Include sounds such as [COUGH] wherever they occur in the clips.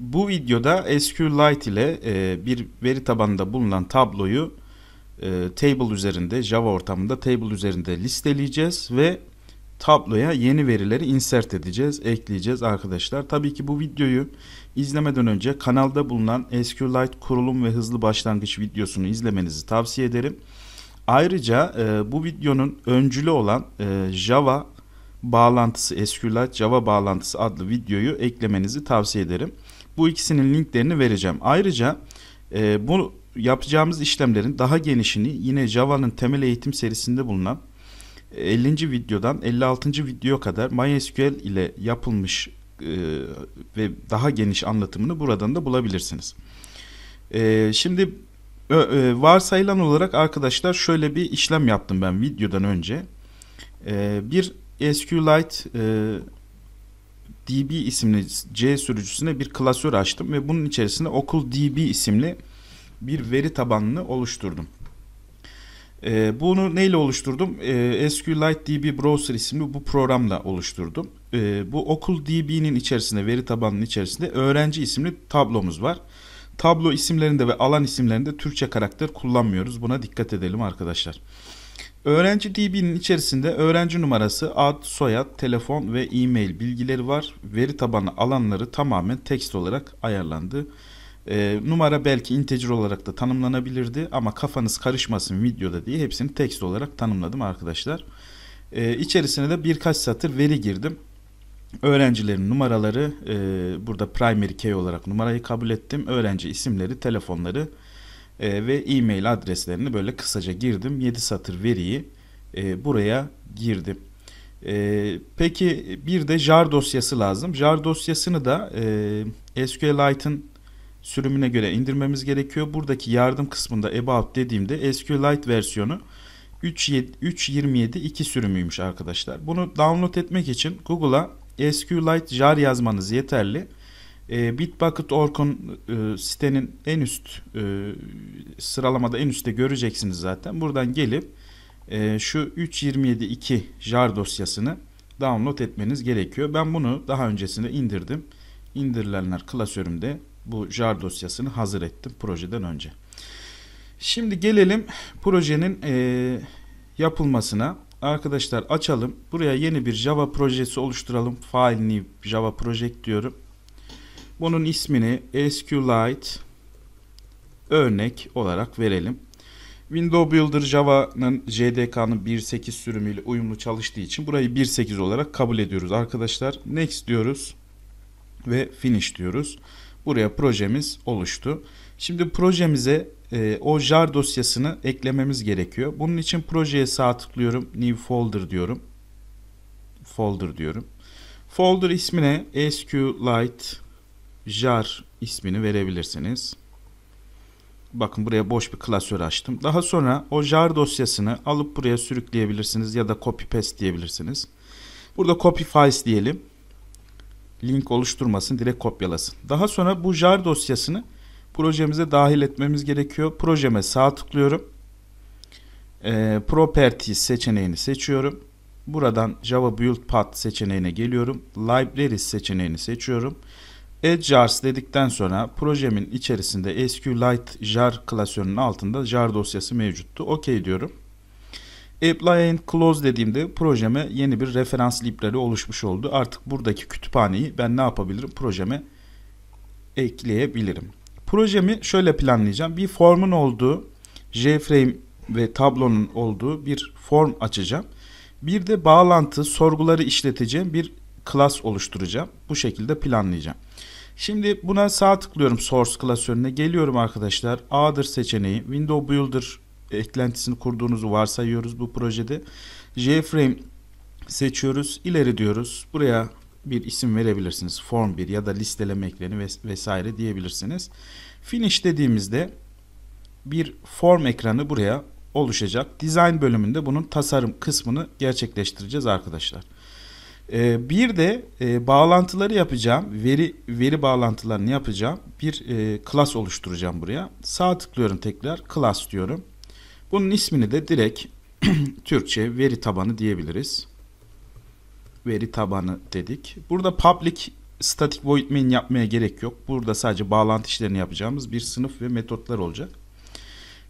Bu videoda SQLite ile e, bir veri tabanında bulunan tabloyu e, table üzerinde, Java ortamında table üzerinde listeleyeceğiz ve tabloya yeni verileri insert edeceğiz, ekleyeceğiz arkadaşlar. Tabii ki bu videoyu izlemeden önce kanalda bulunan SQLite kurulum ve hızlı başlangıç videosunu izlemenizi tavsiye ederim. Ayrıca e, bu videonun öncülü olan e, Java bağlantısı SQLite Java bağlantısı adlı videoyu eklemenizi tavsiye ederim. Bu ikisinin linklerini vereceğim. Ayrıca e, bu yapacağımız işlemlerin daha genişini yine Java'nın temel eğitim serisinde bulunan 50. videodan 56. video kadar MySQL ile yapılmış e, ve daha geniş anlatımını buradan da bulabilirsiniz. E, şimdi e, varsayılan olarak arkadaşlar şöyle bir işlem yaptım ben videodan önce. E, bir SQLite e, DB isimli C sürücüsüne bir klasör açtım ve bunun içerisinde okul DB isimli bir veri tabanını oluşturdum. E, bunu neyle oluşturdum? E, SQLite DB Browser isimli bu programla oluşturdum. E, bu okul DB'nin içerisinde, veri tabanının içerisinde öğrenci isimli tablomuz var. Tablo isimlerinde ve alan isimlerinde Türkçe karakter kullanmıyoruz. Buna dikkat edelim arkadaşlar. Öğrenci DB'nin içerisinde öğrenci numarası, ad, soyad, telefon ve e-mail bilgileri var. Veri tabanı alanları tamamen text olarak ayarlandı. E, numara belki integer olarak da tanımlanabilirdi ama kafanız karışmasın videoda diye hepsini text olarak tanımladım arkadaşlar. E, içerisine de birkaç satır veri girdim. Öğrencilerin numaraları e, burada primary key olarak numarayı kabul ettim. Öğrenci isimleri, telefonları, telefonları e, ve e-mail adreslerini böyle kısaca girdim. 7 satır veriyi e, buraya girdim. E, peki bir de jar dosyası lazım. Jar dosyasını da e, SQLite'ın sürümüne göre indirmemiz gerekiyor. Buradaki yardım kısmında about dediğimde SQLite versiyonu 3.27.2 sürümüymüş arkadaşlar. Bunu download etmek için Google'a SQLite jar yazmanız yeterli. E, ee, Bitbucket.org'un e, sitenin en üst e, sıralamada en üstte göreceksiniz zaten. Buradan gelip e, şu 3.27.2 jar dosyasını download etmeniz gerekiyor. Ben bunu daha öncesinde indirdim. İndirilenler klasörümde bu jar dosyasını hazır ettim projeden önce. Şimdi gelelim projenin e, yapılmasına. Arkadaşlar açalım. Buraya yeni bir Java projesi oluşturalım. File new Java project diyorum. Bunun ismini SQLite örnek olarak verelim. Window Builder Java'nın JDK'nın 1.8 sürümüyle uyumlu çalıştığı için burayı 1.8 olarak kabul ediyoruz arkadaşlar. Next diyoruz ve finish diyoruz. Buraya projemiz oluştu. Şimdi projemize e, o jar dosyasını eklememiz gerekiyor. Bunun için projeye sağ tıklıyorum. New folder diyorum. Folder diyorum. Folder ismine SQLite jar ismini verebilirsiniz. Bakın buraya boş bir klasör açtım. Daha sonra o jar dosyasını alıp buraya sürükleyebilirsiniz ya da copy paste diyebilirsiniz. Burada copy files diyelim. Link oluşturmasın, direkt kopyalasın. Daha sonra bu jar dosyasını projemize dahil etmemiz gerekiyor. Projeme sağ tıklıyorum. E, Properties seçeneğini seçiyorum. Buradan Java Build Path seçeneğine geliyorum. Libraries seçeneğini seçiyorum. Edge jars dedikten sonra projemin içerisinde SQLite jar klasörünün altında jar dosyası mevcuttu. OK diyorum. Apply and close dediğimde projeme yeni bir referans libleri oluşmuş oldu. Artık buradaki kütüphaneyi ben ne yapabilirim? Projeme ekleyebilirim. Projemi şöyle planlayacağım. Bir formun olduğu, JFrame ve tablonun olduğu bir form açacağım. Bir de bağlantı, sorguları işleteceğim bir class oluşturacağım. Bu şekilde planlayacağım. Şimdi buna sağ tıklıyorum source klasörüne. Geliyorum arkadaşlar. A'dır seçeneği. Window Builder eklentisini kurduğunuzu varsayıyoruz bu projede. JFrame seçiyoruz. İleri diyoruz. Buraya bir isim verebilirsiniz. Form 1 ya da listeleme ekleni vesaire diyebilirsiniz. Finish dediğimizde bir form ekranı buraya oluşacak. Design bölümünde bunun tasarım kısmını gerçekleştireceğiz arkadaşlar. E, bir de e, bağlantıları yapacağım. Veri veri bağlantılarını yapacağım. Bir e, class oluşturacağım buraya. Sağ tıklıyorum tekrar. Class diyorum. Bunun ismini de direkt [CLEARS THROAT] Türkçe veri tabanı diyebiliriz. Veri tabanı dedik. Burada public static void main yapmaya gerek yok. Burada sadece bağlantı işlerini yapacağımız bir sınıf ve metotlar olacak.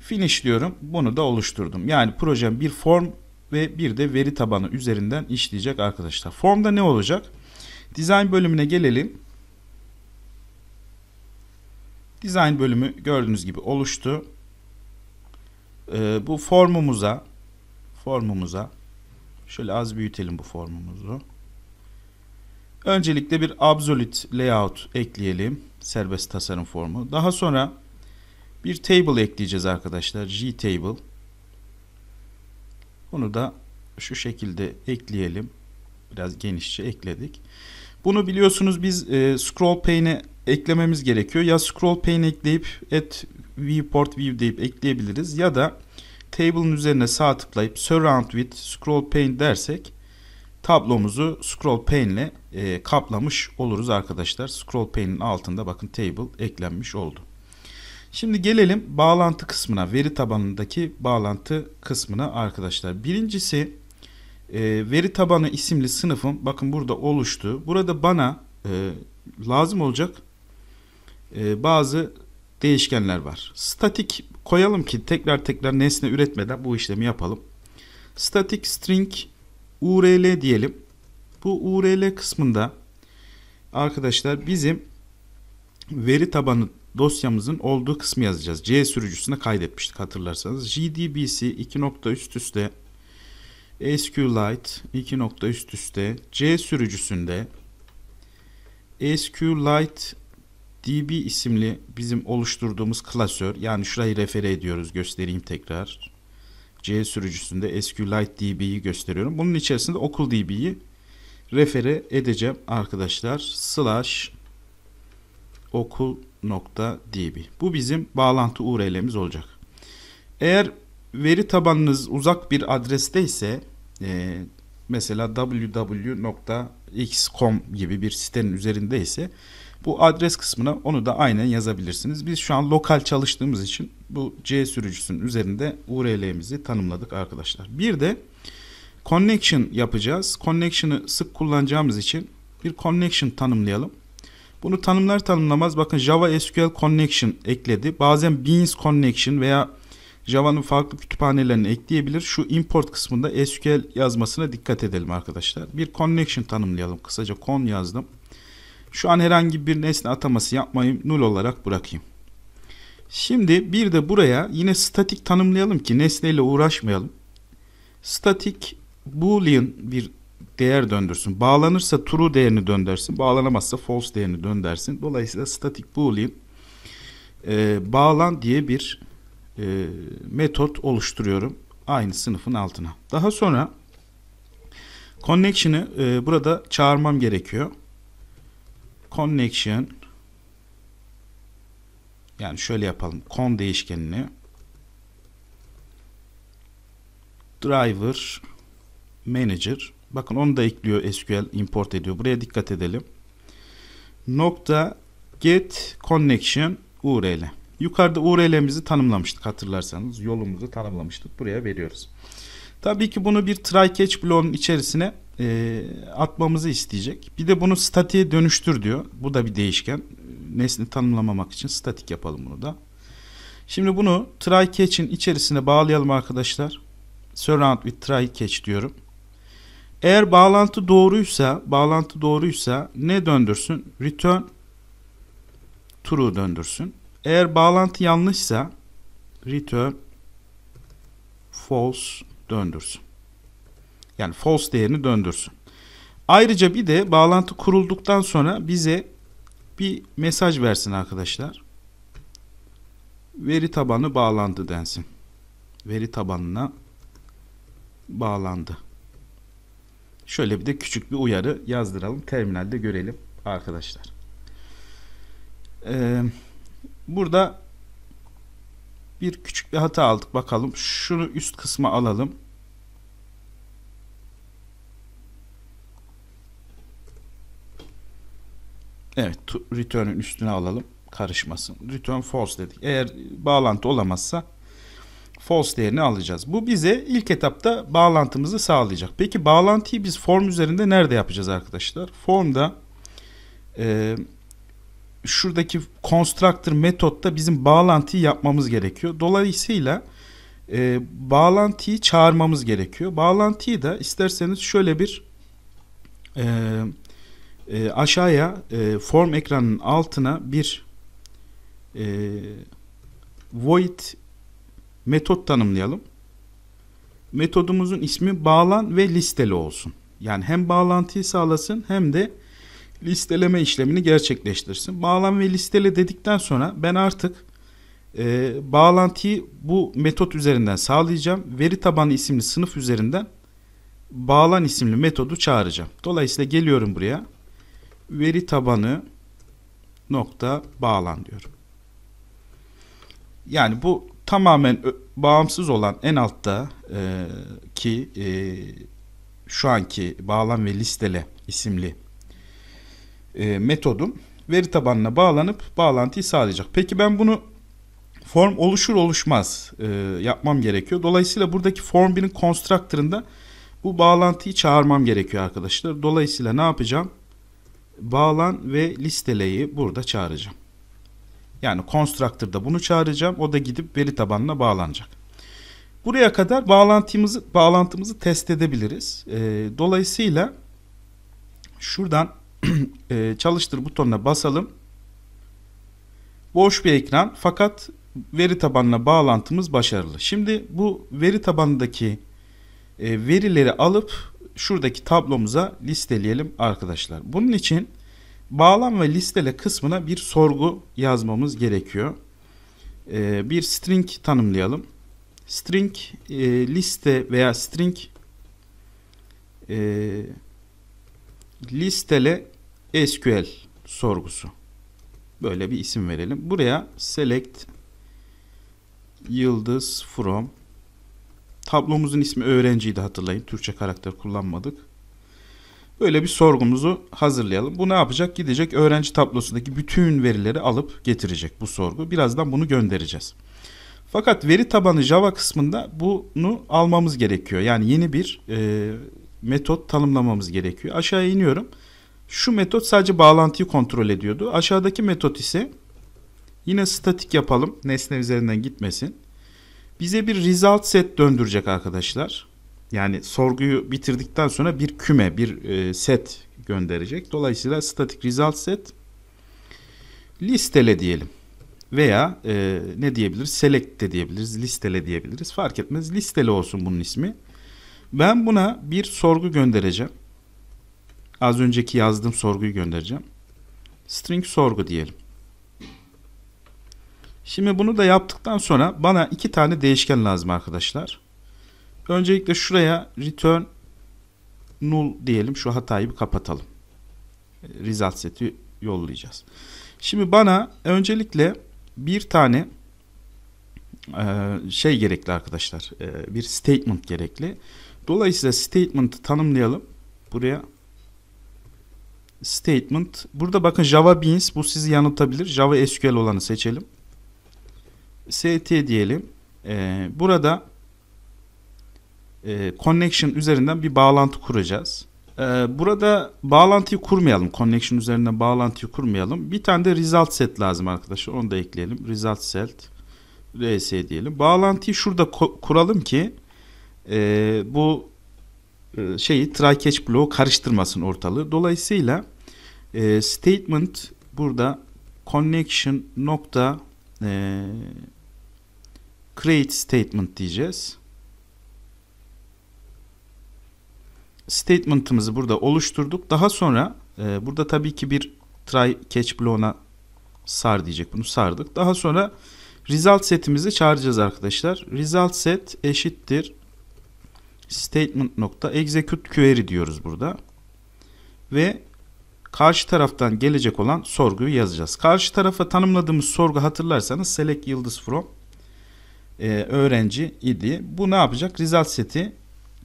Finish diyorum. Bunu da oluşturdum. Yani projem bir form ve bir de veri tabanı üzerinden işleyecek arkadaşlar. Formda ne olacak? Design bölümüne gelelim. Design bölümü gördüğünüz gibi oluştu. Ee, bu formumuza formumuza şöyle az büyütelim bu formumuzu. Öncelikle bir absolute layout ekleyelim. Serbest tasarım formu. Daha sonra bir table ekleyeceğiz arkadaşlar. G table. Bunu da şu şekilde ekleyelim. Biraz genişçe ekledik. Bunu biliyorsunuz biz e, scroll pane'e eklememiz gerekiyor. Ya scroll pane ekleyip at viewport view deyip ekleyebiliriz. Ya da table'ın üzerine sağ tıklayıp surround with scroll pane dersek tablomuzu scroll pane ile e, kaplamış oluruz arkadaşlar. Scroll pane'in altında bakın table eklenmiş oldu. Şimdi gelelim bağlantı kısmına, veri tabanındaki bağlantı kısmına arkadaşlar. Birincisi e, veri tabanı isimli sınıfım bakın burada oluştu. Burada bana e, lazım olacak e, bazı değişkenler var. Statik koyalım ki tekrar tekrar nesne üretmeden bu işlemi yapalım. Static string url diyelim. Bu url kısmında arkadaşlar bizim veri tabanı dosyamızın olduğu kısmı yazacağız. C sürücüsüne kaydetmiştik hatırlarsanız. GDBC 2 üst üste SQLite 2 üst üste C sürücüsünde SQLite DB isimli bizim oluşturduğumuz klasör yani şurayı refere ediyoruz göstereyim tekrar. C sürücüsünde SQLite DB'yi gösteriyorum. Bunun içerisinde okul DB'yi refere edeceğim arkadaşlar. Slash okul bu bizim bağlantı URL'miz olacak. Eğer veri tabanınız uzak bir adreste ise e, mesela www.x.com gibi bir sitenin üzerinde ise bu adres kısmına onu da aynen yazabilirsiniz. Biz şu an lokal çalıştığımız için bu C sürücüsünün üzerinde URL'mizi tanımladık arkadaşlar. Bir de connection yapacağız. Connection'ı sık kullanacağımız için bir connection tanımlayalım. Bunu tanımlar tanımlamaz bakın Java SQL Connection ekledi. Bazen Beans Connection veya Java'nın farklı kütüphanelerini ekleyebilir. Şu import kısmında SQL yazmasına dikkat edelim arkadaşlar. Bir connection tanımlayalım. Kısaca con yazdım. Şu an herhangi bir nesne ataması yapmayayım. Null olarak bırakayım. Şimdi bir de buraya yine statik tanımlayalım ki nesneyle uğraşmayalım. Statik boolean bir değer döndürsün. Bağlanırsa true değerini döndürsün. Bağlanamazsa false değerini döndersin. Dolayısıyla static boolean e, ee, bağlan diye bir e, metot oluşturuyorum. Aynı sınıfın altına. Daha sonra connection'ı e, burada çağırmam gerekiyor. Connection yani şöyle yapalım. Con değişkenini driver manager Bakın onu da ekliyor SQL import ediyor. Buraya dikkat edelim. Nokta get connection URL. Yukarıda URL'mizi tanımlamıştık hatırlarsanız. Yolumuzu tanımlamıştık. Buraya veriyoruz. Tabii ki bunu bir try catch bloğunun içerisine e, atmamızı isteyecek. Bir de bunu statiğe dönüştür diyor. Bu da bir değişken. Nesne tanımlamamak için statik yapalım bunu da. Şimdi bunu try catch'in içerisine bağlayalım arkadaşlar. Surround with try catch diyorum. Eğer bağlantı doğruysa, bağlantı doğruysa ne döndürsün? Return true döndürsün. Eğer bağlantı yanlışsa return false döndürsün. Yani false değerini döndürsün. Ayrıca bir de bağlantı kurulduktan sonra bize bir mesaj versin arkadaşlar. Veri tabanı bağlandı densin. Veri tabanına bağlandı. Şöyle bir de küçük bir uyarı yazdıralım. Terminalde görelim arkadaşlar. Ee, burada bir küçük bir hata aldık. Bakalım şunu üst kısma alalım. Evet return'ün üstüne alalım karışmasın. Return false dedik. Eğer bağlantı olamazsa false değerini alacağız. Bu bize ilk etapta bağlantımızı sağlayacak. Peki bağlantıyı biz form üzerinde nerede yapacağız arkadaşlar? Formda e, şuradaki constructor metotta bizim bağlantıyı yapmamız gerekiyor. Dolayısıyla e, bağlantıyı çağırmamız gerekiyor. Bağlantıyı da isterseniz şöyle bir e, e, aşağıya e, form ekranının altına bir e, void metot tanımlayalım. Metodumuzun ismi bağlan ve listeli olsun. Yani hem bağlantıyı sağlasın hem de listeleme işlemini gerçekleştirsin. Bağlan ve listele dedikten sonra ben artık e, bağlantıyı bu metot üzerinden sağlayacağım. Veri tabanı isimli sınıf üzerinden bağlan isimli metodu çağıracağım. Dolayısıyla geliyorum buraya. Veri tabanı nokta bağlan diyorum. Yani bu tamamen bağımsız olan en altta e, ki e, şu anki bağlan ve listele isimli e, metodum veri tabanına bağlanıp bağlantıyı sağlayacak. Peki ben bunu form oluşur oluşmaz e, yapmam gerekiyor. Dolayısıyla buradaki form 1'in constructor'ında bu bağlantıyı çağırmam gerekiyor arkadaşlar. Dolayısıyla ne yapacağım? Bağlan ve listeleyi burada çağıracağım. Yani constructor'da bunu çağıracağım. O da gidip veri tabanına bağlanacak. Buraya kadar bağlantımızı bağlantımızı test edebiliriz. E, dolayısıyla şuradan [CLEARS THROAT] e, çalıştır butonuna basalım. Boş bir ekran fakat veri tabanına bağlantımız başarılı. Şimdi bu veri tabanındaki e, verileri alıp şuradaki tablomuza listeleyelim arkadaşlar. Bunun için bağlam ve listele kısmına bir sorgu yazmamız gerekiyor. E, bir string tanımlayalım. String e, liste veya string e, listele SQL sorgusu. Böyle bir isim verelim. Buraya select yıldız from tablomuzun ismi öğrenciydi hatırlayın. Türkçe karakter kullanmadık. Böyle bir sorgumuzu hazırlayalım. Bu ne yapacak? Gidecek öğrenci tablosundaki bütün verileri alıp getirecek bu sorgu. Birazdan bunu göndereceğiz. Fakat veri tabanı Java kısmında bunu almamız gerekiyor. Yani yeni bir e, metot tanımlamamız gerekiyor. Aşağıya iniyorum. Şu metot sadece bağlantıyı kontrol ediyordu. Aşağıdaki metot ise yine statik yapalım. Nesne üzerinden gitmesin. Bize bir result set döndürecek arkadaşlar. Yani sorguyu bitirdikten sonra bir küme, bir e, set gönderecek. Dolayısıyla static result set listele diyelim. Veya e, ne diyebiliriz? Select de diyebiliriz, listele diyebiliriz. Fark etmez. Listele olsun bunun ismi. Ben buna bir sorgu göndereceğim. Az önceki yazdığım sorguyu göndereceğim. String sorgu diyelim. Şimdi bunu da yaptıktan sonra bana iki tane değişken lazım arkadaşlar. Öncelikle şuraya return null diyelim. Şu hatayı bir kapatalım. E, result seti yollayacağız. Şimdi bana öncelikle bir tane e, şey gerekli arkadaşlar. E, bir statement gerekli. Dolayısıyla statement'ı tanımlayalım. Buraya statement. Burada bakın Java Beans bu sizi yanıltabilir. Java SQL olanı seçelim. ST diyelim. Burada e, connection üzerinden bir bağlantı kuracağız. E, burada bağlantıyı kurmayalım. Connection üzerinden bağlantıyı kurmayalım. Bir tane de result set lazım arkadaşlar. Onu da ekleyelim. Result set rs diyelim. Bağlantıyı şurada kuralım ki e, bu e, şeyi try catch bloğu karıştırmasın ortalığı. Dolayısıyla e, statement burada connection nokta e, create statement diyeceğiz. statement'ımızı burada oluşturduk. Daha sonra e, burada tabii ki bir try catch bloğuna sar diyecek. Bunu sardık. Daha sonra result setimizi çağıracağız arkadaşlar. Result set eşittir statement nokta execute query diyoruz burada. Ve karşı taraftan gelecek olan sorguyu yazacağız. Karşı tarafa tanımladığımız sorgu hatırlarsanız select yıldız from e, öğrenci idi. Bu ne yapacak? Result seti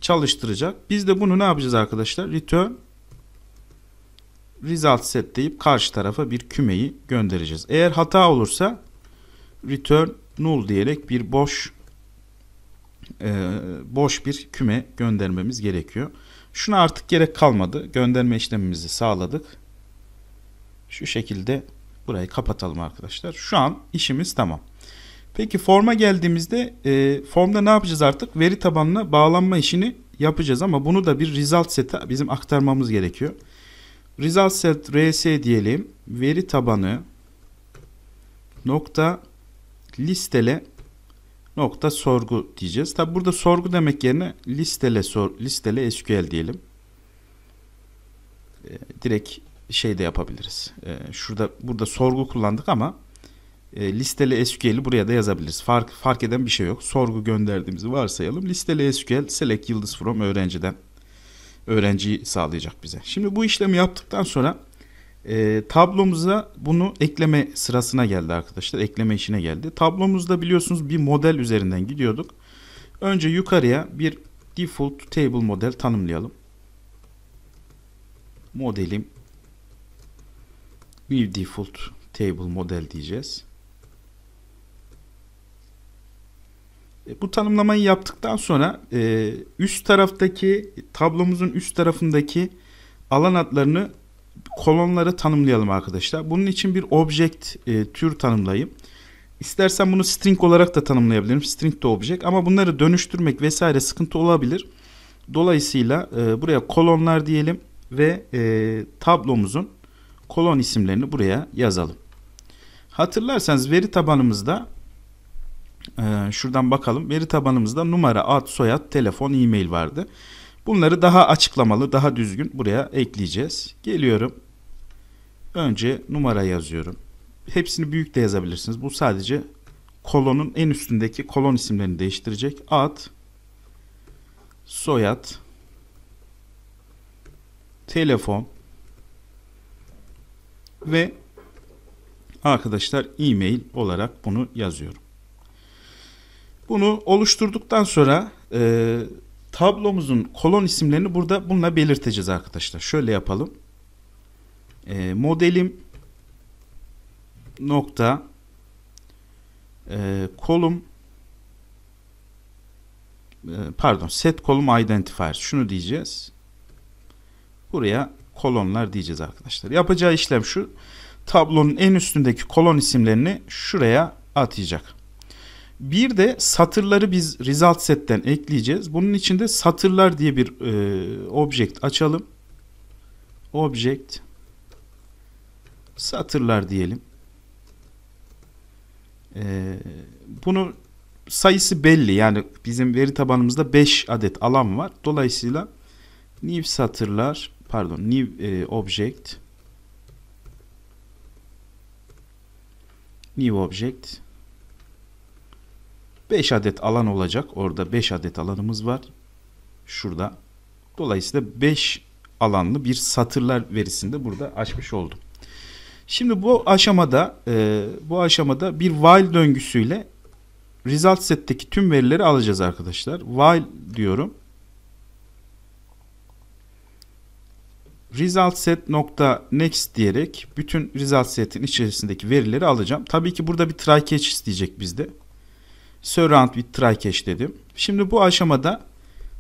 çalıştıracak. Biz de bunu ne yapacağız arkadaşlar? Return result set deyip karşı tarafa bir kümeyi göndereceğiz. Eğer hata olursa return null diyerek bir boş e, boş bir küme göndermemiz gerekiyor. Şuna artık gerek kalmadı. Gönderme işlemimizi sağladık. Şu şekilde burayı kapatalım arkadaşlar. Şu an işimiz tamam. Peki forma geldiğimizde e, formda ne yapacağız artık? Veri tabanına bağlanma işini yapacağız ama bunu da bir result set'e bizim aktarmamız gerekiyor. Result set rs diyelim. Veri tabanı nokta listele nokta sorgu diyeceğiz. Tabi burada sorgu demek yerine listele sor, listele SQL diyelim. E, direkt şey de yapabiliriz. E, şurada burada sorgu kullandık ama e, listeli SQL'i buraya da yazabiliriz. Fark, fark eden bir şey yok. Sorgu gönderdiğimizi varsayalım. Listeli SQL select yıldız from öğrenciden öğrenciyi sağlayacak bize. Şimdi bu işlemi yaptıktan sonra e, tablomuza bunu ekleme sırasına geldi arkadaşlar. Ekleme işine geldi. Tablomuzda biliyorsunuz bir model üzerinden gidiyorduk. Önce yukarıya bir default table model tanımlayalım. Modelim bir default table model diyeceğiz. E, bu tanımlamayı yaptıktan sonra e, üst taraftaki tablomuzun üst tarafındaki alan adlarını kolonlara tanımlayalım arkadaşlar. Bunun için bir object e, tür tanımlayayım. İstersen bunu string olarak da tanımlayabilirim. String de object ama bunları dönüştürmek vesaire sıkıntı olabilir. Dolayısıyla buraya kolonlar diyelim ve tablomuzun kolon isimlerini buraya yazalım. Hatırlarsanız veri tabanımızda e, şuradan bakalım. Veri tabanımızda numara, ad, soyad, telefon, e-mail vardı. Bunları daha açıklamalı, daha düzgün buraya ekleyeceğiz. Geliyorum. Önce numara yazıyorum. Hepsini büyük de yazabilirsiniz. Bu sadece kolonun en üstündeki kolon isimlerini değiştirecek. Ad, soyad, telefon ve arkadaşlar e-mail olarak bunu yazıyorum. Bunu oluşturduktan sonra e, tablomuzun kolon isimlerini burada bununla belirteceğiz arkadaşlar. Şöyle yapalım. E, modelim nokta e, kolum e, pardon set kolum identifier şunu diyeceğiz. Buraya kolonlar diyeceğiz arkadaşlar. Yapacağı işlem şu. Tablonun en üstündeki kolon isimlerini şuraya atayacak. Bir de satırları biz result set'ten ekleyeceğiz. Bunun için de satırlar diye bir e, object açalım. Object satırlar diyelim. E, bunu sayısı belli. Yani bizim veri tabanımızda 5 adet alan var. Dolayısıyla new satırlar pardon new e, object new object 5 adet alan olacak. Orada 5 adet alanımız var. Şurada. Dolayısıyla 5 alanlı bir satırlar verisinde burada açmış oldum. Şimdi bu aşamada e, bu aşamada bir while döngüsüyle result set'teki tüm verileri alacağız arkadaşlar. While diyorum. result set nokta next diyerek bütün result set'in içerisindeki verileri alacağım. Tabii ki burada bir try catch isteyecek bizde surround with try cache dedim. Şimdi bu aşamada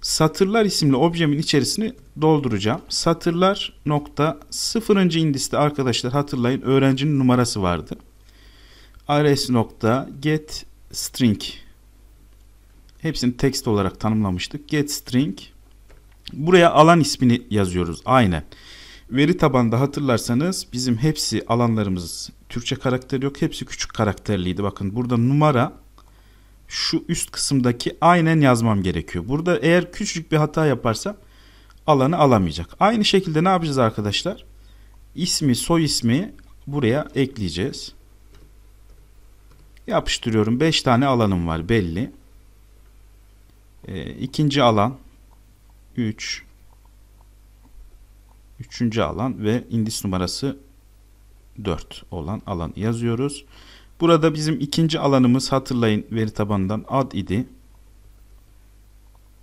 satırlar isimli objemin içerisini dolduracağım. Satırlar nokta sıfırıncı indiste arkadaşlar hatırlayın öğrencinin numarası vardı. rs nokta get string hepsini text olarak tanımlamıştık. Get string buraya alan ismini yazıyoruz aynen. Veri tabanında hatırlarsanız bizim hepsi alanlarımız Türkçe karakteri yok. Hepsi küçük karakterliydi. Bakın burada numara şu üst kısımdaki aynen yazmam gerekiyor. Burada eğer küçücük bir hata yaparsam alanı alamayacak. Aynı şekilde ne yapacağız arkadaşlar? İsmi, soy ismi buraya ekleyeceğiz. Yapıştırıyorum. 5 tane alanım var belli. E, ikinci alan 3 üç, Üçüncü alan ve indis numarası 4 olan alanı yazıyoruz. Burada bizim ikinci alanımız hatırlayın veri tabanından ad idi.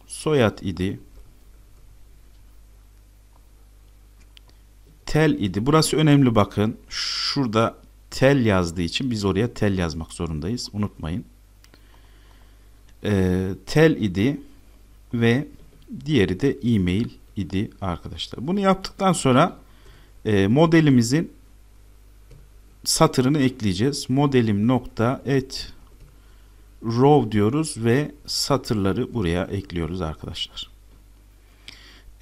Soyad idi. Tel idi. Burası önemli bakın. Şurada tel yazdığı için biz oraya tel yazmak zorundayız. Unutmayın. Ee, tel idi ve diğeri de e-mail idi arkadaşlar. Bunu yaptıktan sonra e, modelimizin satırını ekleyeceğiz. Modelim nokta et row diyoruz ve satırları buraya ekliyoruz arkadaşlar.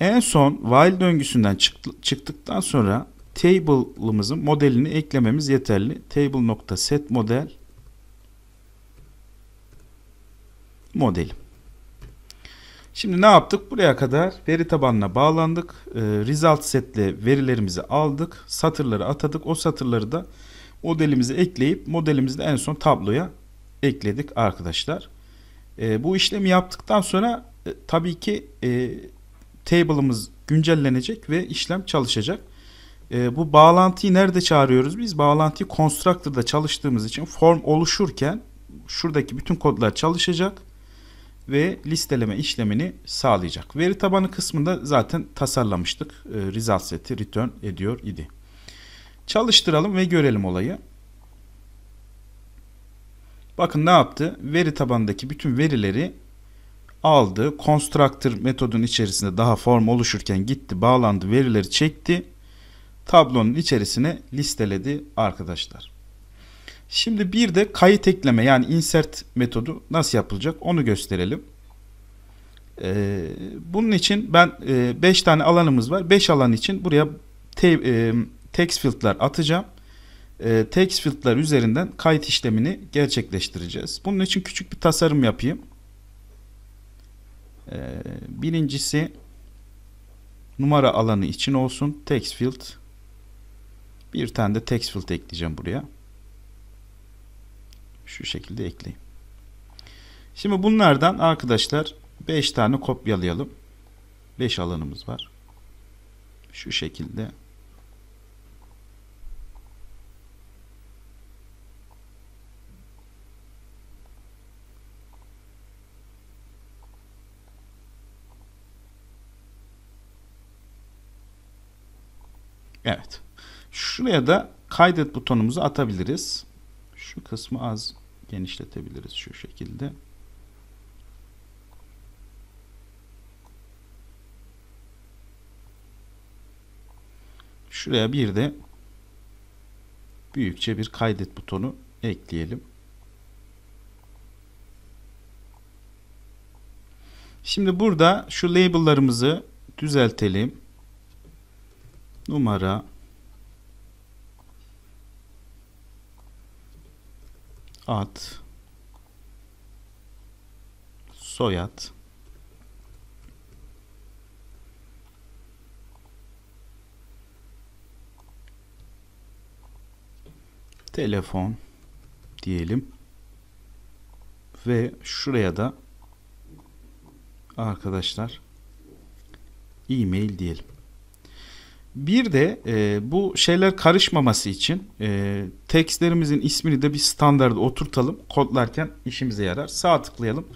En son while döngüsünden çıktıktan sonra table'ımızın modelini eklememiz yeterli. Table nokta set model modelim. Şimdi ne yaptık? Buraya kadar veri tabanına bağlandık. Ee, result setle verilerimizi aldık. Satırları atadık. O satırları da modelimize ekleyip modelimizi de en son tabloya ekledik arkadaşlar. Ee, bu işlemi yaptıktan sonra e, tabii ki e, table'ımız güncellenecek ve işlem çalışacak. Ee, bu bağlantıyı nerede çağırıyoruz biz? Bağlantıyı constructor'da çalıştığımız için form oluşurken şuradaki bütün kodlar çalışacak ve listeleme işlemini sağlayacak. Veri tabanı kısmında zaten tasarlamıştık. Ee, result seti return ediyor idi. Çalıştıralım ve görelim olayı. Bakın ne yaptı? Veri tabanındaki bütün verileri aldı. Constructor metodun içerisinde daha form oluşurken gitti, bağlandı, verileri çekti. Tablonun içerisine listeledi arkadaşlar. Şimdi bir de kayıt ekleme yani insert metodu nasıl yapılacak onu gösterelim. Ee, bunun için ben 5 e, tane alanımız var. 5 alan için buraya te, e, text field'lar atacağım. E, text field'lar üzerinden kayıt işlemini gerçekleştireceğiz. Bunun için küçük bir tasarım yapayım. E, birincisi numara alanı için olsun. Text field. Bir tane de text field ekleyeceğim buraya. Şu şekilde ekleyeyim. Şimdi bunlardan arkadaşlar 5 tane kopyalayalım. 5 alanımız var. Şu şekilde. Evet. Şuraya da kaydet butonumuzu atabiliriz. Şu kısmı az genişletebiliriz şu şekilde. Şuraya bir de büyükçe bir kaydet butonu ekleyelim. Şimdi burada şu label'larımızı düzeltelim. Numara ad soyad telefon diyelim ve şuraya da arkadaşlar e-mail diyelim. Bir de e, bu şeyler karışmaması için e, tekstlerimizin ismini de bir standarda oturtalım. Kodlarken işimize yarar. Sağ tıklayalım.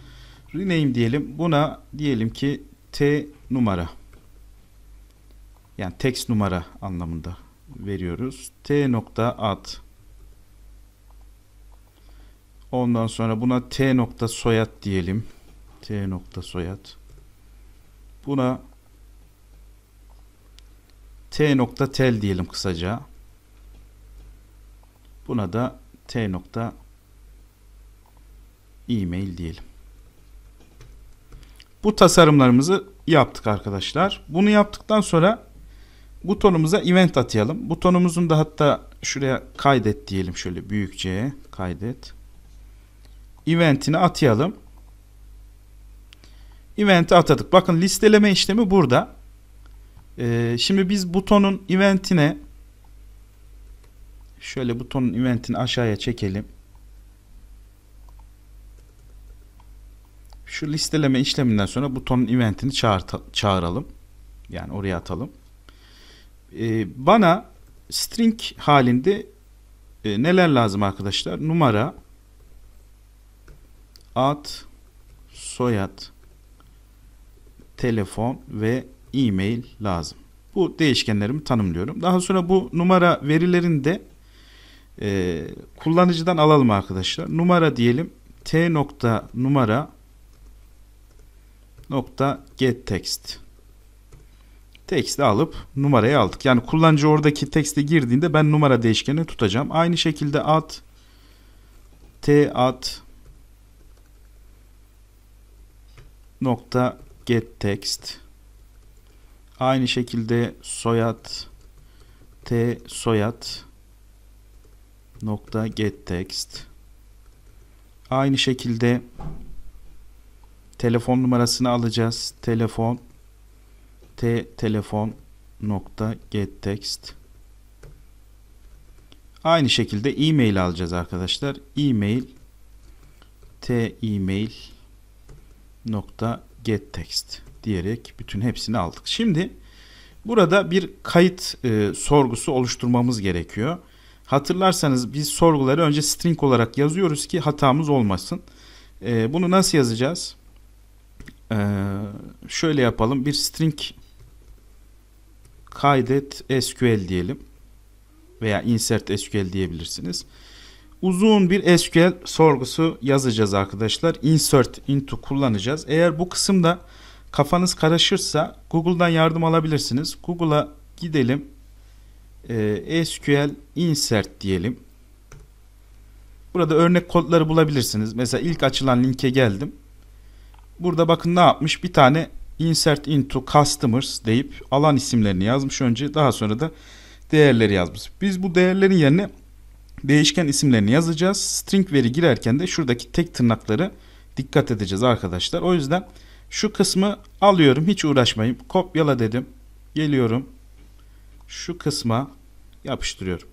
Rename diyelim. Buna diyelim ki T numara. Yani text numara anlamında veriyoruz. T nokta at. Ondan sonra buna T nokta soyad diyelim. T nokta soyad. Buna T nokta tel diyelim kısaca. Buna da T nokta e diyelim. Bu tasarımlarımızı yaptık arkadaşlar. Bunu yaptıktan sonra butonumuza event atayalım. Butonumuzun da hatta şuraya kaydet diyelim şöyle büyükçe kaydet. Eventini atayalım. Event'i atadık. Bakın listeleme işlemi burada. Ee, şimdi biz butonun eventine şöyle butonun eventini aşağıya çekelim. Şu listeleme işleminden sonra butonun eventini çağır, çağıralım. Yani oraya atalım. Ee, bana string halinde e, neler lazım arkadaşlar? Numara, ad, soyad, telefon ve e-mail lazım. Bu değişkenlerimi tanımlıyorum. Daha sonra bu numara verilerini de e, kullanıcıdan alalım arkadaşlar. Numara diyelim t nokta numara nokta get text teksti alıp numarayı aldık. Yani kullanıcı oradaki teksti girdiğinde ben numara değişkenini tutacağım. Aynı şekilde at t at nokta get text Aynı şekilde soyad t soyad nokta get text. Aynı şekilde telefon numarasını alacağız. Telefon t telefon nokta get text. Aynı şekilde e-mail alacağız arkadaşlar. E-mail t e-mail nokta get text diyerek bütün hepsini aldık. Şimdi burada bir kayıt e, sorgusu oluşturmamız gerekiyor. Hatırlarsanız biz sorguları önce string olarak yazıyoruz ki hatamız olmasın. E, bunu nasıl yazacağız? E, şöyle yapalım. Bir string kaydet SQL diyelim veya insert SQL diyebilirsiniz. Uzun bir SQL sorgusu yazacağız arkadaşlar. Insert into kullanacağız. Eğer bu kısımda Kafanız karışırsa Google'dan yardım alabilirsiniz. Google'a gidelim. E, ee, SQL insert diyelim. Burada örnek kodları bulabilirsiniz. Mesela ilk açılan linke geldim. Burada bakın ne yapmış? Bir tane insert into customers deyip alan isimlerini yazmış önce. Daha sonra da değerleri yazmış. Biz bu değerlerin yerine değişken isimlerini yazacağız. String veri girerken de şuradaki tek tırnakları dikkat edeceğiz arkadaşlar. O yüzden şu kısmı alıyorum hiç uğraşmayayım. Kopyala dedim. Geliyorum. Şu kısma yapıştırıyorum.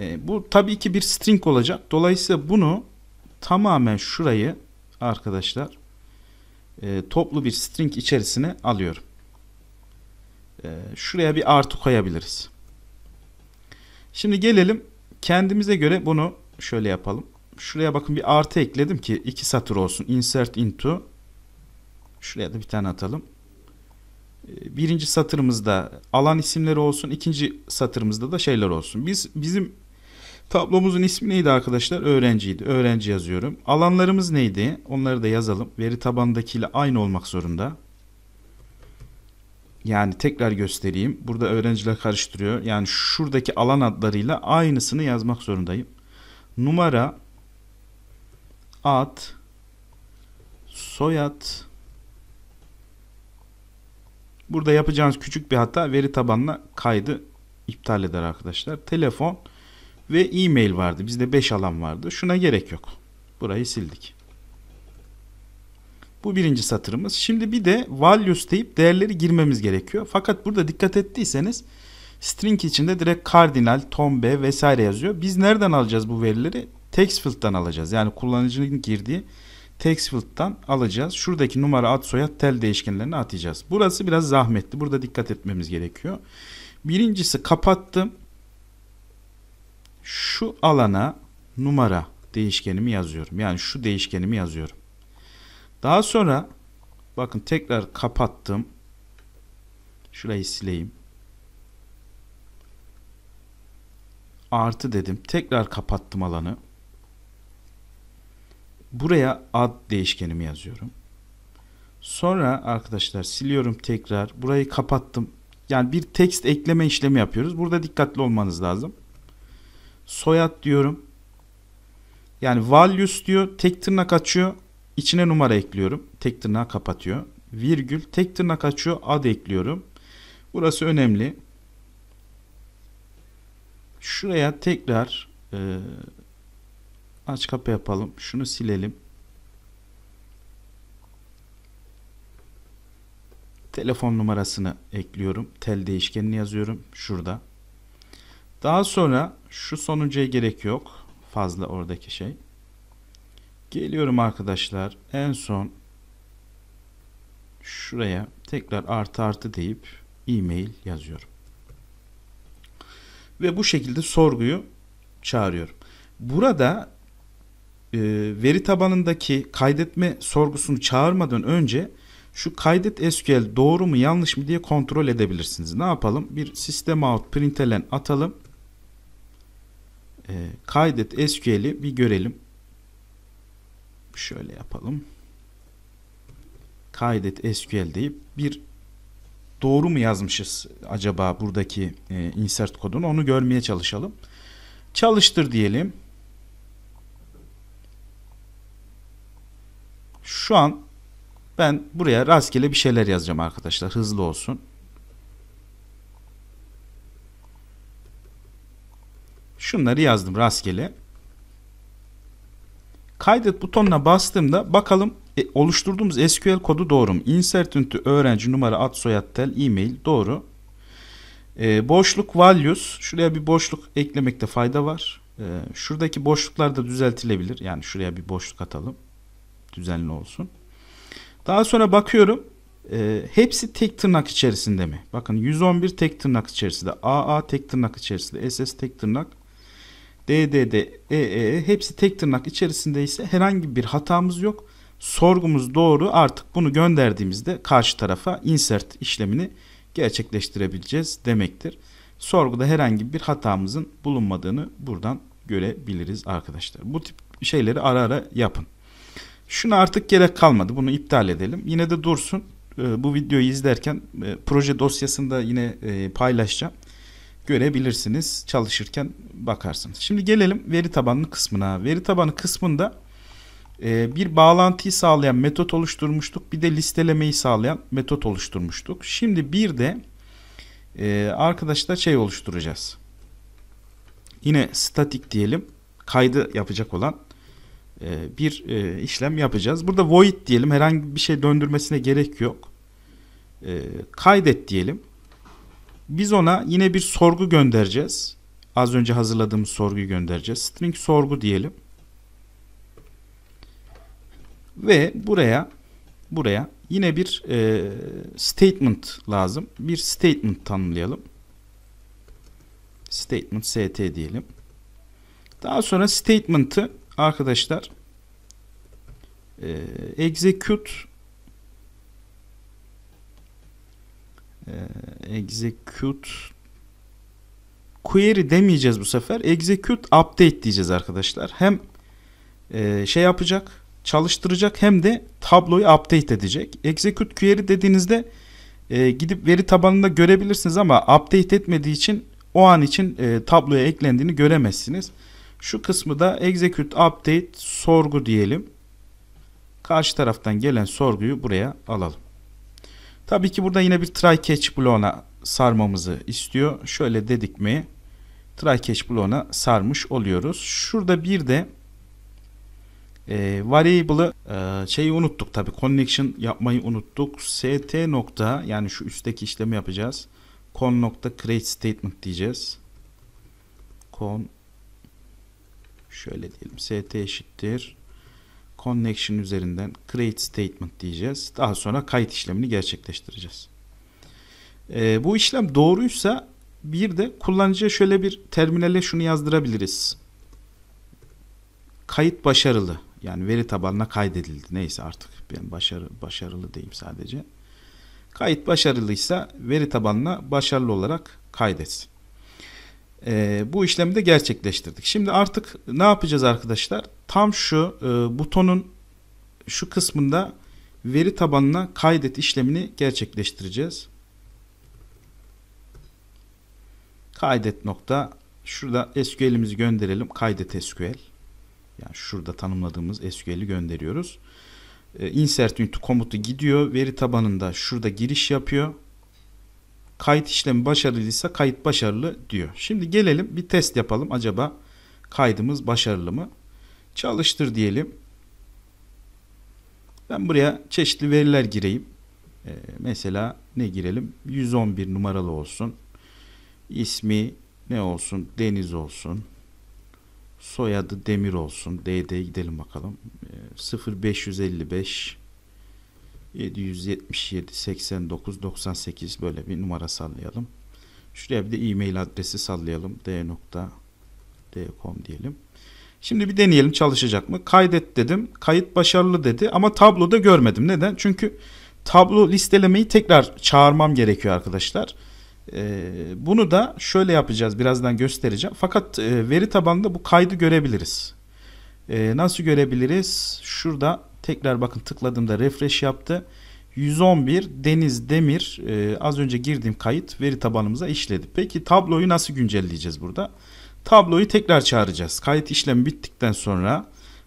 E, bu tabii ki bir string olacak. Dolayısıyla bunu tamamen şurayı arkadaşlar e, toplu bir string içerisine alıyorum. E, şuraya bir artı koyabiliriz. Şimdi gelelim kendimize göre bunu şöyle yapalım. Şuraya bakın bir artı ekledim ki iki satır olsun. Insert into. Şuraya da bir tane atalım. Ee, birinci satırımızda alan isimleri olsun. ikinci satırımızda da şeyler olsun. Biz bizim tablomuzun ismi neydi arkadaşlar? Öğrenciydi. Öğrenci yazıyorum. Alanlarımız neydi? Onları da yazalım. Veri tabandakiyle aynı olmak zorunda. Yani tekrar göstereyim. Burada öğrenciler karıştırıyor. Yani şuradaki alan adlarıyla aynısını yazmak zorundayım. Numara ad, soyad. Burada yapacağınız küçük bir hata veri tabanına kaydı iptal eder arkadaşlar. Telefon ve e-mail vardı. Bizde 5 alan vardı. Şuna gerek yok. Burayı sildik. Bu birinci satırımız. Şimdi bir de values deyip değerleri girmemiz gerekiyor. Fakat burada dikkat ettiyseniz string içinde direkt kardinal, tombe vesaire yazıyor. Biz nereden alacağız bu verileri? text field'dan alacağız. Yani kullanıcının girdiği text field'dan alacağız. Şuradaki numara ad soyad tel değişkenlerini atacağız Burası biraz zahmetli. Burada dikkat etmemiz gerekiyor. Birincisi kapattım. Şu alana numara değişkenimi yazıyorum. Yani şu değişkenimi yazıyorum. Daha sonra bakın tekrar kapattım. Şurayı sileyim. Artı dedim. Tekrar kapattım alanı. Buraya ad değişkenimi yazıyorum. Sonra arkadaşlar siliyorum tekrar. Burayı kapattım. Yani bir text ekleme işlemi yapıyoruz. Burada dikkatli olmanız lazım. Soyad diyorum. Yani values diyor. Tek tırnak açıyor. İçine numara ekliyorum. Tek tırnağı kapatıyor. Virgül tek tırnak açıyor. Ad ekliyorum. Burası önemli. Şuraya tekrar e, Aç kapı yapalım. Şunu silelim. Telefon numarasını ekliyorum. Tel değişkenini yazıyorum. Şurada. Daha sonra şu sonuncuya gerek yok. Fazla oradaki şey. Geliyorum arkadaşlar. En son şuraya tekrar artı artı deyip e-mail yazıyorum. Ve bu şekilde sorguyu çağırıyorum. Burada e, veri tabanındaki kaydetme sorgusunu çağırmadan önce şu kaydet SQL doğru mu yanlış mı diye kontrol edebilirsiniz. Ne yapalım? Bir sistem out println atalım. E, kaydet SQL'i bir görelim. Şöyle yapalım. Kaydet SQL deyip bir doğru mu yazmışız acaba buradaki e, insert kodunu onu görmeye çalışalım. Çalıştır diyelim. Şu an ben buraya rastgele bir şeyler yazacağım arkadaşlar. Hızlı olsun. Şunları yazdım rastgele. Kaydet butonuna bastığımda bakalım e, oluşturduğumuz SQL kodu doğru mu? Insert into öğrenci numara ad soyad tel e-mail doğru. E, boşluk values şuraya bir boşluk eklemekte fayda var. E, şuradaki boşluklar da düzeltilebilir. Yani şuraya bir boşluk atalım düzenli olsun. Daha sonra bakıyorum e, hepsi tek tırnak içerisinde mi? Bakın 111 tek tırnak içerisinde, AA tek tırnak içerisinde, SS tek tırnak, DDD, EE e, hepsi tek tırnak içerisinde ise herhangi bir hatamız yok. Sorgumuz doğru artık bunu gönderdiğimizde karşı tarafa insert işlemini gerçekleştirebileceğiz demektir. Sorguda herhangi bir hatamızın bulunmadığını buradan görebiliriz arkadaşlar. Bu tip şeyleri ara ara yapın. Şuna artık gerek kalmadı. Bunu iptal edelim. Yine de dursun. Ee, bu videoyu izlerken e, proje dosyasında yine e, paylaşacağım. Görebilirsiniz. Çalışırken bakarsınız. Şimdi gelelim veri tabanlı kısmına. Veri tabanı kısmında e, bir bağlantıyı sağlayan metot oluşturmuştuk. Bir de listelemeyi sağlayan metot oluşturmuştuk. Şimdi bir de arkadaşlar şey oluşturacağız. Yine statik diyelim. Kaydı yapacak olan e, bir e, işlem yapacağız. Burada void diyelim. Herhangi bir şey döndürmesine gerek yok. E, kaydet diyelim. Biz ona yine bir sorgu göndereceğiz. Az önce hazırladığımız sorguyu göndereceğiz. String sorgu diyelim. Ve buraya buraya yine bir e, statement lazım. Bir statement tanımlayalım. Statement st diyelim. Daha sonra statement'ı arkadaşlar e, execute e, execute query demeyeceğiz bu sefer. Execute update diyeceğiz arkadaşlar. Hem e, şey yapacak, çalıştıracak hem de tabloyu update edecek. Execute query dediğinizde e, gidip veri tabanında görebilirsiniz ama update etmediği için o an için e, tabloya eklendiğini göremezsiniz. Şu kısmı da execute update sorgu diyelim. Karşı taraftan gelen sorguyu buraya alalım. Tabii ki burada yine bir try catch bloğuna sarmamızı istiyor. Şöyle dedik mi try catch bloğuna sarmış oluyoruz. Şurada bir de e, variable'ı e, şeyi unuttuk tabii. Connection yapmayı unuttuk. st nokta yani şu üstteki işlemi yapacağız. con nokta create statement diyeceğiz. con şöyle diyelim st eşittir connection üzerinden create statement diyeceğiz. Daha sonra kayıt işlemini gerçekleştireceğiz. E, bu işlem doğruysa bir de kullanıcıya şöyle bir terminale şunu yazdırabiliriz. Kayıt başarılı. Yani veri tabanına kaydedildi. Neyse artık ben başarı, başarılı diyeyim sadece. Kayıt başarılıysa veri tabanına başarılı olarak kaydetsin. E, bu işlemi de gerçekleştirdik. Şimdi artık ne yapacağız arkadaşlar? Tam şu e, butonun şu kısmında veri tabanına kaydet işlemini gerçekleştireceğiz. Kaydet nokta. Şurada SQL'imizi gönderelim. Kaydet SQL. Yani şurada tanımladığımız SQL'i gönderiyoruz. E, insert into komutu gidiyor. Veri tabanında şurada giriş yapıyor. Kayıt işlemi başarılıysa kayıt başarılı diyor. Şimdi gelelim bir test yapalım. Acaba kaydımız başarılı mı? Çalıştır diyelim. Ben buraya çeşitli veriler gireyim. Ee, mesela ne girelim? 111 numaralı olsun. İsmi ne olsun? Deniz olsun. Soyadı Demir olsun. DD gidelim bakalım. Ee, 0555 777 89 98 böyle bir numara sallayalım. Şuraya bir de e-mail adresi sallayalım. d.d.com diyelim. Şimdi bir deneyelim çalışacak mı? Kaydet dedim. Kayıt başarılı dedi ama tabloda görmedim. Neden? Çünkü tablo listelemeyi tekrar çağırmam gerekiyor arkadaşlar. Ee, bunu da şöyle yapacağız. Birazdan göstereceğim. Fakat e, veri tabanında bu kaydı görebiliriz. Ee, nasıl görebiliriz? Şurada Tekrar bakın tıkladığımda refresh yaptı. 111 Deniz Demir e, az önce girdiğim kayıt veri tabanımıza işledi. Peki tabloyu nasıl güncelleyeceğiz burada? Tabloyu tekrar çağıracağız. Kayıt işlemi bittikten sonra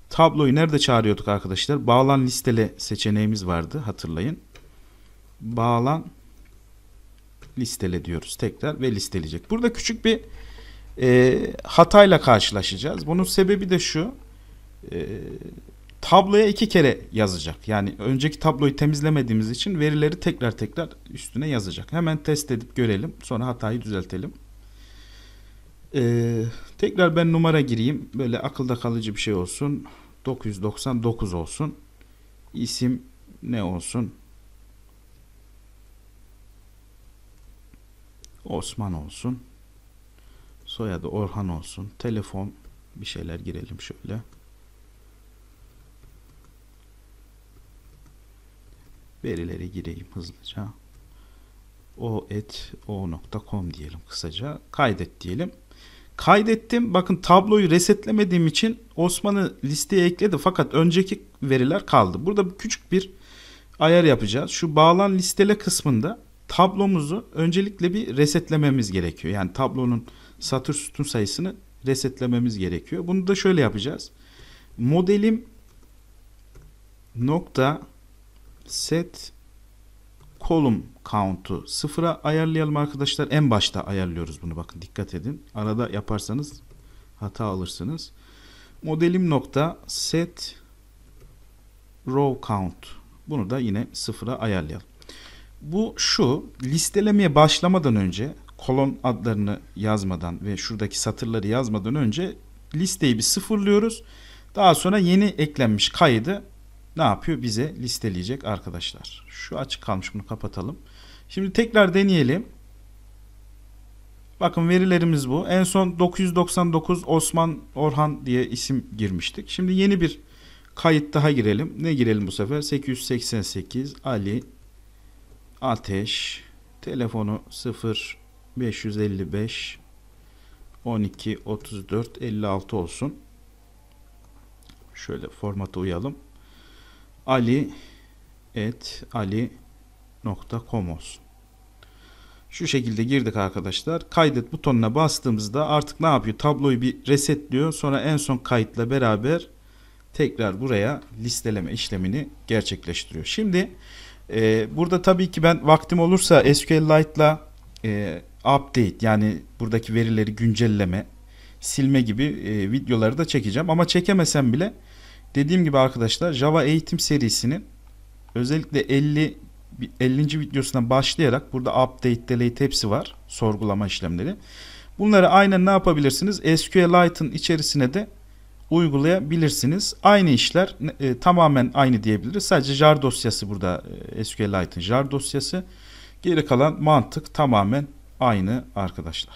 tabloyu nerede çağırıyorduk arkadaşlar? Bağlan listele seçeneğimiz vardı hatırlayın. Bağlan listele diyoruz tekrar ve listeleyecek. Burada küçük bir e, hatayla karşılaşacağız. Bunun sebebi de şu. E, tabloya iki kere yazacak. Yani önceki tabloyu temizlemediğimiz için verileri tekrar tekrar üstüne yazacak. Hemen test edip görelim. Sonra hatayı düzeltelim. Ee, tekrar ben numara gireyim. Böyle akılda kalıcı bir şey olsun. 999 olsun. İsim ne olsun? Osman olsun. Soyadı Orhan olsun. Telefon bir şeyler girelim şöyle. verileri gireyim hızlıca. O et o.o.com diyelim kısaca. Kaydet diyelim. Kaydettim. Bakın tabloyu resetlemediğim için Osman'ı listeye ekledi fakat önceki veriler kaldı. Burada küçük bir ayar yapacağız. Şu bağlan listele kısmında tablomuzu öncelikle bir resetlememiz gerekiyor. Yani tablonun satır sütun sayısını resetlememiz gerekiyor. Bunu da şöyle yapacağız. Modelim nokta set column count'u sıfıra ayarlayalım arkadaşlar. En başta ayarlıyoruz bunu bakın dikkat edin. Arada yaparsanız hata alırsınız. Modelim nokta set row count. Bunu da yine sıfıra ayarlayalım. Bu şu listelemeye başlamadan önce kolon adlarını yazmadan ve şuradaki satırları yazmadan önce listeyi bir sıfırlıyoruz. Daha sonra yeni eklenmiş kaydı ne yapıyor? Bize listeleyecek arkadaşlar. Şu açık kalmış bunu kapatalım. Şimdi tekrar deneyelim. Bakın verilerimiz bu. En son 999 Osman Orhan diye isim girmiştik. Şimdi yeni bir kayıt daha girelim. Ne girelim bu sefer? 888 Ali Ateş telefonu 0 555 12 34 56 olsun. Şöyle formata uyalım ali et ali .com olsun. Şu şekilde girdik arkadaşlar. Kaydet butonuna bastığımızda artık ne yapıyor? Tabloyu bir resetliyor. Sonra en son kayıtla beraber tekrar buraya listeleme işlemini gerçekleştiriyor. Şimdi e, burada tabii ki ben vaktim olursa SQLite'la e, update yani buradaki verileri güncelleme, silme gibi e, videoları da çekeceğim. Ama çekemesem bile Dediğim gibi arkadaşlar Java eğitim serisinin özellikle 50 50. videosuna başlayarak burada update, delete hepsi var. Sorgulama işlemleri. Bunları aynen ne yapabilirsiniz? SQLite'ın içerisine de uygulayabilirsiniz. Aynı işler e, tamamen aynı diyebiliriz. Sadece jar dosyası burada e, SQLite'ın jar dosyası. Geri kalan mantık tamamen aynı arkadaşlar.